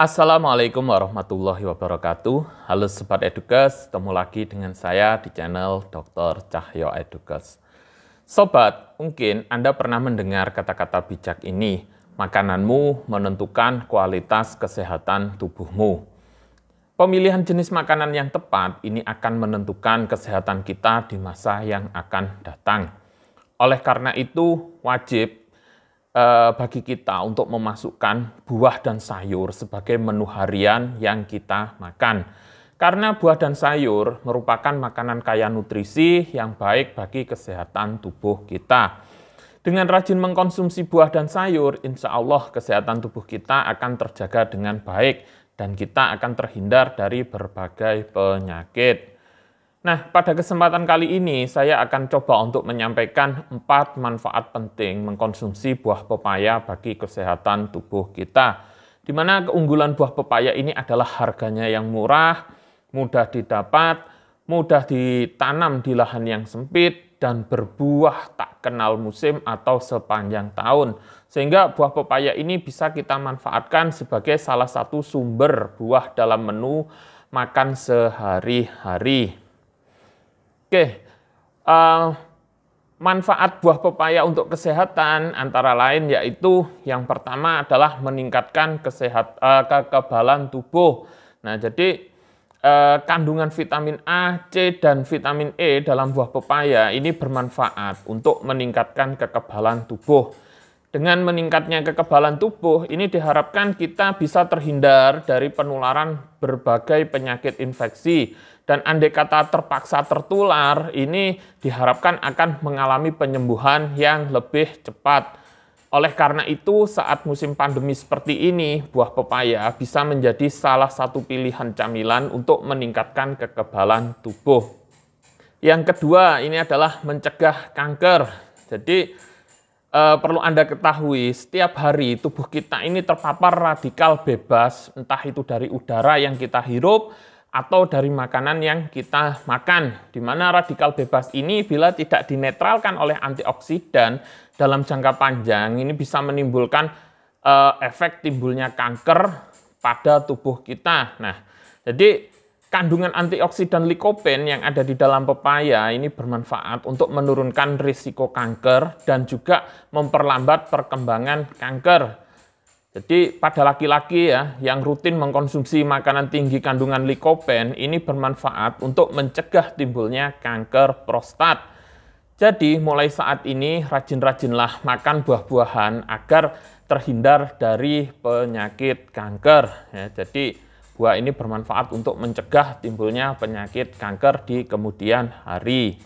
Assalamualaikum warahmatullahi wabarakatuh. Halo Sobat edukas, ketemu lagi dengan saya di channel Dr. Cahyo Edukas. Sobat, mungkin Anda pernah mendengar kata-kata bijak ini, makananmu menentukan kualitas kesehatan tubuhmu. Pemilihan jenis makanan yang tepat ini akan menentukan kesehatan kita di masa yang akan datang. Oleh karena itu, wajib Eh, bagi kita untuk memasukkan buah dan sayur sebagai menu harian yang kita makan. Karena buah dan sayur merupakan makanan kaya nutrisi yang baik bagi kesehatan tubuh kita. Dengan rajin mengkonsumsi buah dan sayur, insya Allah kesehatan tubuh kita akan terjaga dengan baik dan kita akan terhindar dari berbagai penyakit. Nah, pada kesempatan kali ini saya akan coba untuk menyampaikan empat manfaat penting mengkonsumsi buah pepaya bagi kesehatan tubuh kita. Di mana keunggulan buah pepaya ini adalah harganya yang murah, mudah didapat, mudah ditanam di lahan yang sempit, dan berbuah tak kenal musim atau sepanjang tahun. Sehingga buah pepaya ini bisa kita manfaatkan sebagai salah satu sumber buah dalam menu makan sehari-hari. Oke, uh, manfaat buah pepaya untuk kesehatan antara lain yaitu yang pertama adalah meningkatkan kesehat, uh, kekebalan tubuh. Nah, jadi uh, kandungan vitamin A, C, dan vitamin E dalam buah pepaya ini bermanfaat untuk meningkatkan kekebalan tubuh dengan meningkatnya kekebalan tubuh, ini diharapkan kita bisa terhindar dari penularan berbagai penyakit infeksi. Dan andai kata terpaksa tertular, ini diharapkan akan mengalami penyembuhan yang lebih cepat. Oleh karena itu, saat musim pandemi seperti ini, buah pepaya bisa menjadi salah satu pilihan camilan untuk meningkatkan kekebalan tubuh. Yang kedua, ini adalah mencegah kanker. Jadi, uh, perlu Anda ketahui, setiap hari tubuh kita ini terpapar radikal bebas, entah itu dari udara yang kita hirup atau dari makanan yang kita makan. Di mana radikal bebas ini bila tidak dinetralkan oleh antioksidan dalam jangka panjang ini bisa menimbulkan uh, efek timbulnya kanker pada tubuh kita. Nah, jadi kandungan antioksidan likopen yang ada di dalam pepaya ini bermanfaat untuk menurunkan risiko kanker dan juga memperlambat perkembangan kanker. Jadi pada laki-laki ya yang rutin mengkonsumsi makanan tinggi kandungan likopen ini bermanfaat untuk mencegah timbulnya kanker prostat. Jadi mulai saat ini rajin-rajinlah makan buah-buahan agar terhindar dari penyakit kanker. Ya, jadi buah ini bermanfaat untuk mencegah timbulnya penyakit kanker di kemudian hari.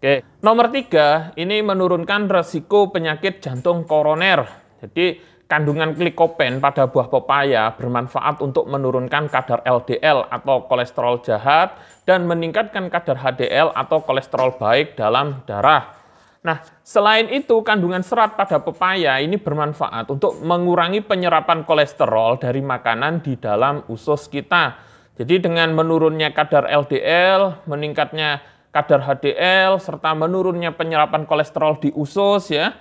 Oke, nomor tiga ini menurunkan resiko penyakit jantung koroner. Jadi kandungan klikopen pada buah pepaya bermanfaat untuk menurunkan kadar LDL atau kolesterol jahat dan meningkatkan kadar HDL atau kolesterol baik dalam darah. Nah, selain itu kandungan serat pada pepaya ini bermanfaat untuk mengurangi penyerapan kolesterol dari makanan di dalam usus kita. Jadi dengan menurunnya kadar LDL, meningkatnya kadar HDL serta menurunnya penyerapan kolesterol di usus ya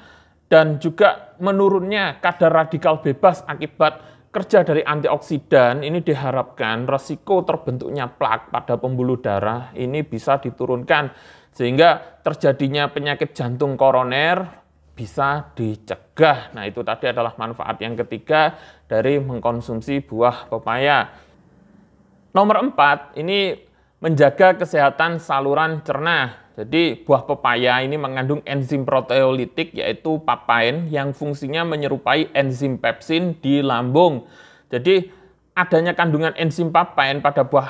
dan juga menurunnya kadar radikal bebas akibat kerja dari antioksidan ini diharapkan resiko terbentuknya plak pada pembuluh darah ini bisa diturunkan sehingga terjadinya penyakit jantung koroner bisa dicegah. Nah, itu tadi adalah manfaat yang ketiga dari mengkonsumsi buah pepaya. Nomor empat, ini menjaga kesehatan saluran cerna. Jadi buah pepaya ini mengandung enzim proteolitik yaitu papain yang fungsinya menyerupai enzim pepsin di lambung. Jadi adanya kandungan enzim papain pada buah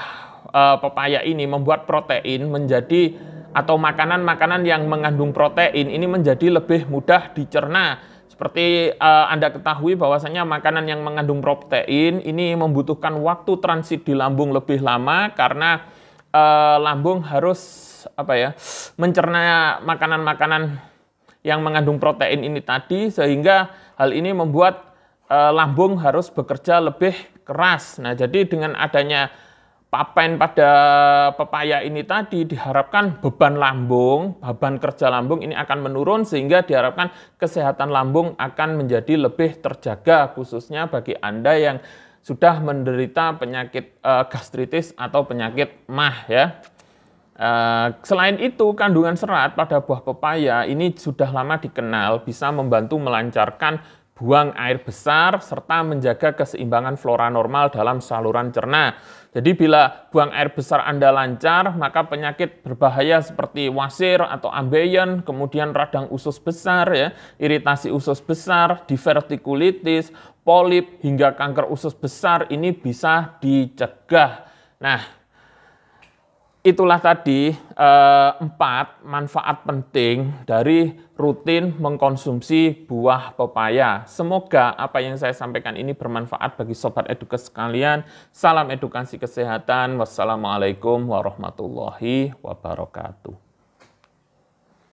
e, pepaya ini membuat protein menjadi atau makanan-makanan yang mengandung protein ini menjadi lebih mudah dicerna. Seperti e, Anda ketahui bahwasanya makanan yang mengandung protein ini membutuhkan waktu transit di lambung lebih lama karena Eh, lambung harus apa ya mencerna makanan-makanan yang mengandung protein ini tadi sehingga hal ini membuat uh, lambung harus bekerja lebih keras. Nah, jadi dengan adanya papain pada pepaya ini tadi diharapkan beban lambung, beban kerja lambung ini akan menurun sehingga diharapkan kesehatan lambung akan menjadi lebih terjaga khususnya bagi Anda yang sudah menderita penyakit e, gastritis atau penyakit mah ya. E, selain itu, kandungan serat pada buah pepaya ini sudah lama dikenal bisa membantu melancarkan buang air besar, serta menjaga keseimbangan flora normal dalam saluran cerna. Jadi bila buang air besar Anda lancar, maka penyakit berbahaya seperti wasir atau ambeien, kemudian radang usus besar, ya, iritasi usus besar, divertikulitis, polip, hingga kanker usus besar ini bisa dicegah. Nah, itulah tadi eh, empat manfaat penting dari rutin mengkonsumsi buah pepaya. Semoga apa yang saya sampaikan ini bermanfaat bagi sobat edukasi sekalian. Salam edukasi kesehatan. Wassalamualaikum warahmatullahi wabarakatuh.